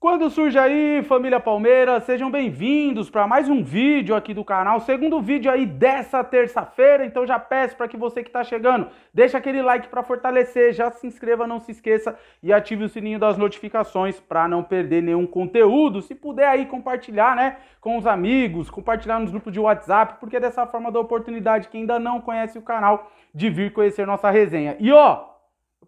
Quando surge aí, família Palmeiras, sejam bem-vindos para mais um vídeo aqui do canal, segundo vídeo aí dessa terça-feira, então já peço para que você que está chegando, deixa aquele like para fortalecer, já se inscreva, não se esqueça e ative o sininho das notificações para não perder nenhum conteúdo, se puder aí compartilhar, né, com os amigos, compartilhar nos grupos de WhatsApp, porque é dessa forma dá oportunidade quem ainda não conhece o canal de vir conhecer nossa resenha. E ó,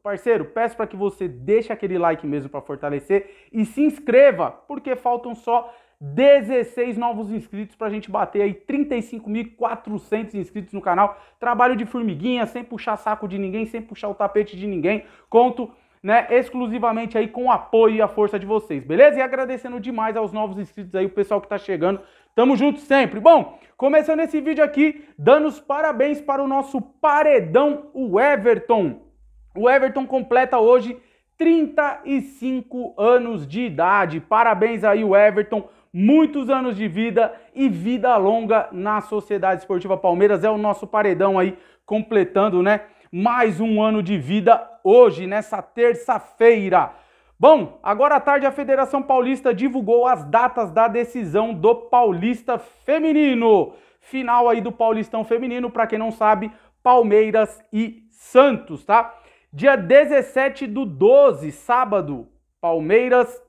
Parceiro, peço para que você deixe aquele like mesmo para fortalecer e se inscreva, porque faltam só 16 novos inscritos para a gente bater aí 35.400 inscritos no canal. Trabalho de formiguinha, sem puxar saco de ninguém, sem puxar o tapete de ninguém. Conto né, exclusivamente aí com o apoio e a força de vocês, beleza? E agradecendo demais aos novos inscritos aí, o pessoal que tá chegando. Tamo junto sempre. Bom, começando esse vídeo aqui, dando os parabéns para o nosso paredão, o Everton. O Everton completa hoje 35 anos de idade. Parabéns aí, o Everton. Muitos anos de vida e vida longa na Sociedade Esportiva Palmeiras. É o nosso paredão aí, completando, né? Mais um ano de vida hoje, nessa terça-feira. Bom, agora à tarde a Federação Paulista divulgou as datas da decisão do Paulista Feminino. Final aí do Paulistão Feminino, para quem não sabe, Palmeiras e Santos, tá? Dia 17 do 12, sábado, Palmeiras,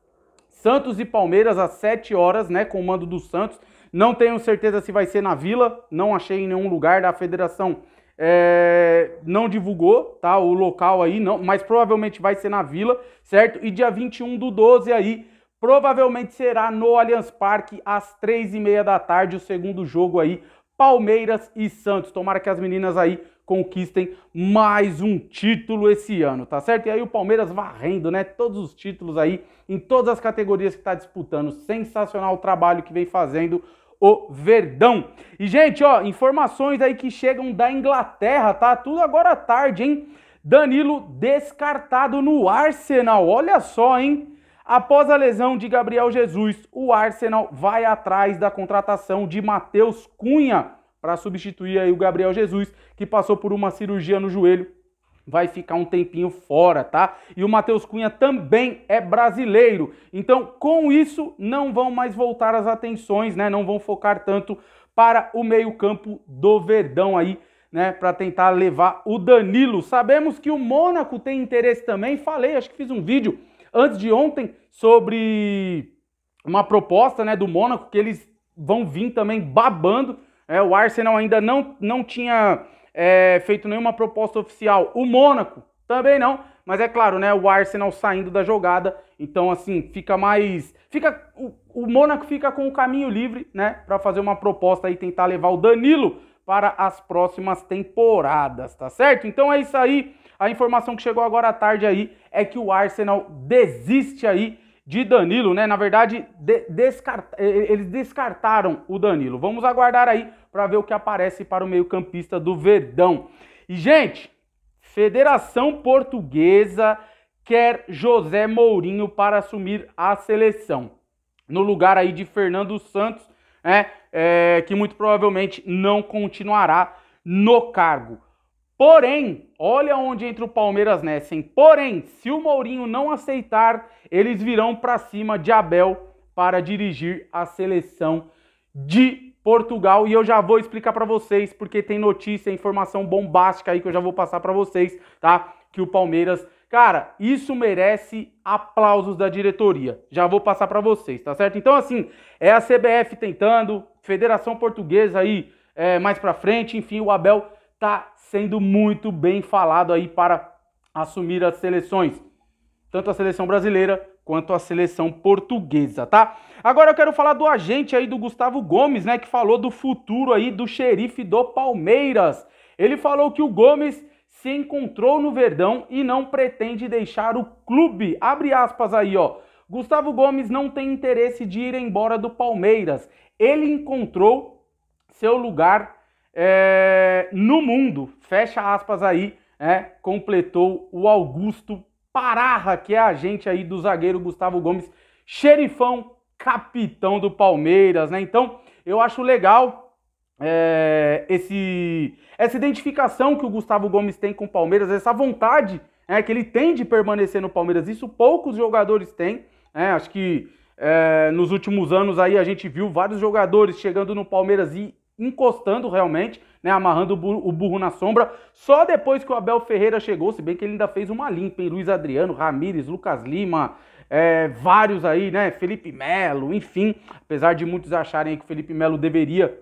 Santos e Palmeiras às 7 horas, né? Com o mando do Santos. Não tenho certeza se vai ser na Vila, não achei em nenhum lugar da federação. É, não divulgou, tá? O local aí, não, mas provavelmente vai ser na Vila, certo? E dia 21 do 12 aí, provavelmente será no Allianz Parque às 3 e meia da tarde, o segundo jogo aí, Palmeiras e Santos. Tomara que as meninas aí conquistem mais um título esse ano, tá certo? E aí o Palmeiras varrendo, né? Todos os títulos aí, em todas as categorias que está disputando. Sensacional o trabalho que vem fazendo o Verdão. E, gente, ó, informações aí que chegam da Inglaterra, tá? Tudo agora à tarde, hein? Danilo descartado no Arsenal. Olha só, hein? Após a lesão de Gabriel Jesus, o Arsenal vai atrás da contratação de Matheus Cunha para substituir aí o Gabriel Jesus, que passou por uma cirurgia no joelho vai ficar um tempinho fora, tá? E o Matheus Cunha também é brasileiro. Então, com isso, não vão mais voltar as atenções, né? Não vão focar tanto para o meio-campo do Verdão aí, né, para tentar levar o Danilo. Sabemos que o Mônaco tem interesse também. Falei, acho que fiz um vídeo antes de ontem sobre uma proposta, né, do Mônaco que eles vão vir também babando é, o Arsenal ainda não, não tinha é, feito nenhuma proposta oficial. O Mônaco também não. Mas é claro, né? O Arsenal saindo da jogada. Então, assim, fica mais. fica O, o Mônaco fica com o caminho livre, né? Para fazer uma proposta e tentar levar o Danilo para as próximas temporadas, tá certo? Então é isso aí. A informação que chegou agora à tarde aí é que o Arsenal desiste aí de Danilo, né? Na verdade, de, descart, eles descartaram o Danilo. Vamos aguardar aí para ver o que aparece para o meio-campista do Verdão. E, gente, Federação Portuguesa quer José Mourinho para assumir a seleção. No lugar aí de Fernando Santos, né? É, que muito provavelmente não continuará no cargo. Porém, olha onde entra o Palmeiras nessa, hein? Porém, se o Mourinho não aceitar, eles virão para cima de Abel para dirigir a seleção de Portugal. E eu já vou explicar para vocês, porque tem notícia, informação bombástica aí que eu já vou passar para vocês, tá? Que o Palmeiras. Cara, isso merece aplausos da diretoria. Já vou passar para vocês, tá certo? Então, assim, é a CBF tentando, Federação Portuguesa aí é, mais para frente, enfim, o Abel está sendo muito bem falado aí para assumir as seleções, tanto a seleção brasileira quanto a seleção portuguesa, tá? Agora eu quero falar do agente aí do Gustavo Gomes, né, que falou do futuro aí do xerife do Palmeiras. Ele falou que o Gomes se encontrou no Verdão e não pretende deixar o clube. Abre aspas aí, ó. Gustavo Gomes não tem interesse de ir embora do Palmeiras. Ele encontrou seu lugar é, no mundo, fecha aspas aí, é, completou o Augusto Pararra, que é agente aí do zagueiro Gustavo Gomes, xerifão, capitão do Palmeiras, né? Então, eu acho legal é, esse, essa identificação que o Gustavo Gomes tem com o Palmeiras, essa vontade é, que ele tem de permanecer no Palmeiras. Isso poucos jogadores têm, né? Acho que é, nos últimos anos aí a gente viu vários jogadores chegando no Palmeiras e encostando realmente, né, amarrando o burro na sombra. Só depois que o Abel Ferreira chegou, se bem que ele ainda fez uma limpa em Luiz Adriano, Ramires, Lucas Lima, é, vários aí, né? Felipe Melo, enfim. Apesar de muitos acharem que o Felipe Melo deveria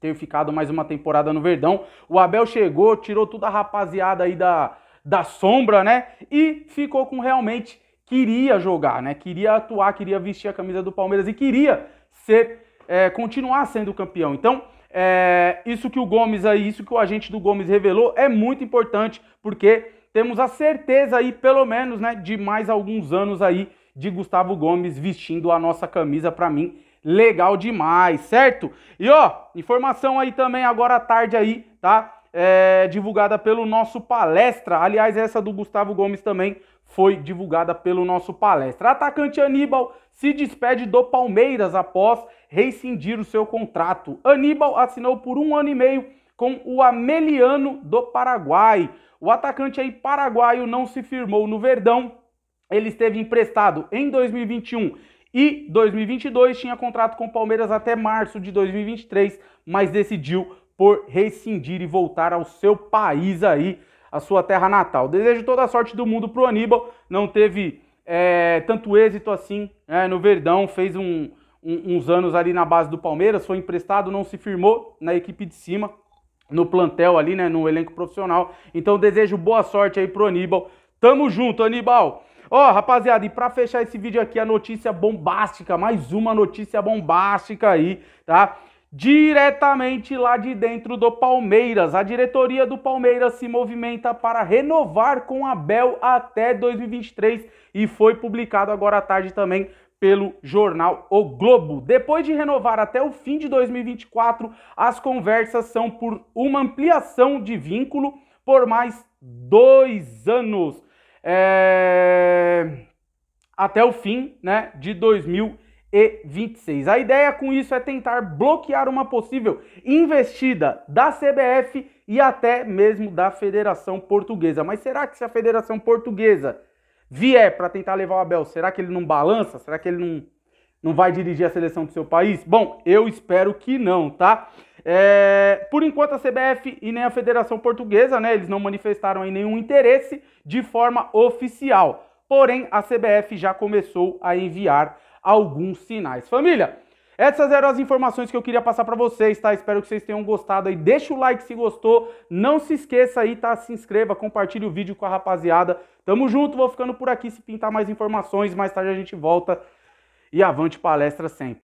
ter ficado mais uma temporada no Verdão, o Abel chegou, tirou toda a rapaziada aí da, da sombra, né? E ficou com realmente queria jogar, né? Queria atuar, queria vestir a camisa do Palmeiras e queria ser é, continuar sendo campeão. Então, é, isso que o Gomes aí, isso que o agente do Gomes revelou é muito importante, porque temos a certeza aí, pelo menos, né, de mais alguns anos aí de Gustavo Gomes vestindo a nossa camisa para mim. Legal demais, certo? E ó, informação aí também agora à tarde aí, tá? É, divulgada pelo nosso palestra. Aliás, essa do Gustavo Gomes também foi divulgada pelo nosso palestra. Atacante Aníbal se despede do Palmeiras após rescindir o seu contrato. Aníbal assinou por um ano e meio com o Ameliano do Paraguai. O atacante aí paraguaio não se firmou no Verdão. Ele esteve emprestado em 2021 e 2022, tinha contrato com o Palmeiras até março de 2023, mas decidiu por rescindir e voltar ao seu país aí, a sua terra natal. Desejo toda a sorte do mundo pro Aníbal, não teve é, tanto êxito assim é, no Verdão, fez um, um, uns anos ali na base do Palmeiras, foi emprestado, não se firmou na equipe de cima, no plantel ali, né, no elenco profissional. Então desejo boa sorte aí pro Aníbal. Tamo junto, Aníbal. Ó, oh, rapaziada, e para fechar esse vídeo aqui, a notícia bombástica, mais uma notícia bombástica aí, tá? Diretamente lá de dentro do Palmeiras. A diretoria do Palmeiras se movimenta para renovar com Abel até 2023 e foi publicado agora à tarde também pelo jornal O Globo. Depois de renovar até o fim de 2024, as conversas são por uma ampliação de vínculo por mais dois anos. É... Até o fim né, de 2026. A ideia com isso é tentar bloquear uma possível investida da CBF e até mesmo da Federação Portuguesa. Mas será que se a Federação Portuguesa vier para tentar levar o Abel, será que ele não balança? Será que ele não, não vai dirigir a seleção do seu país? Bom, eu espero que não, tá? É, por enquanto a CBF e nem a Federação Portuguesa, né, eles não manifestaram aí nenhum interesse de forma oficial. Porém, a CBF já começou a enviar alguns sinais. Família, essas eram as informações que eu queria passar para vocês, tá? Espero que vocês tenham gostado aí. Deixa o like se gostou. Não se esqueça aí, tá? Se inscreva, compartilhe o vídeo com a rapaziada. Tamo junto, vou ficando por aqui. Se pintar mais informações, mais tarde a gente volta. E avante palestra sempre.